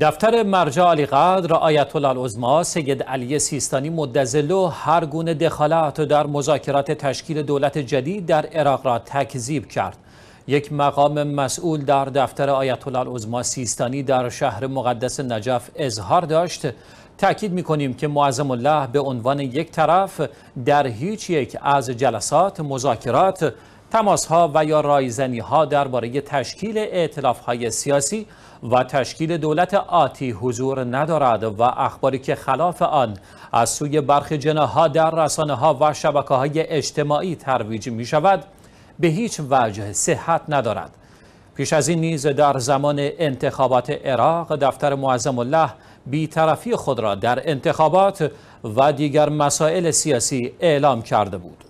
دفتر مرجع علی قدر آیت العظما سید علی سیستانی مدزلو هر گونه دخالت در مذاکرات تشکیل دولت جدید در عراق را تکذیب کرد یک مقام مسئول در دفتر آیت العظما سیستانی در شهر مقدس نجف اظهار داشت تأکید میکنیم که معظم الله به عنوان یک طرف در هیچ یک از جلسات مذاکرات تماس ها و یا رایزنی ها درباره تشکیل اعتلاف های سیاسی و تشکیل دولت آتی حضور ندارد و اخباری که خلاف آن از سوی برخی ها در رسانه ها و شبکه های اجتماعی ترویج می شود به هیچ وجه صحت ندارد پیش از این نیز در زمان انتخابات عراق دفتر معظم الله بیطرفی خود را در انتخابات و دیگر مسائل سیاسی اعلام کرده بود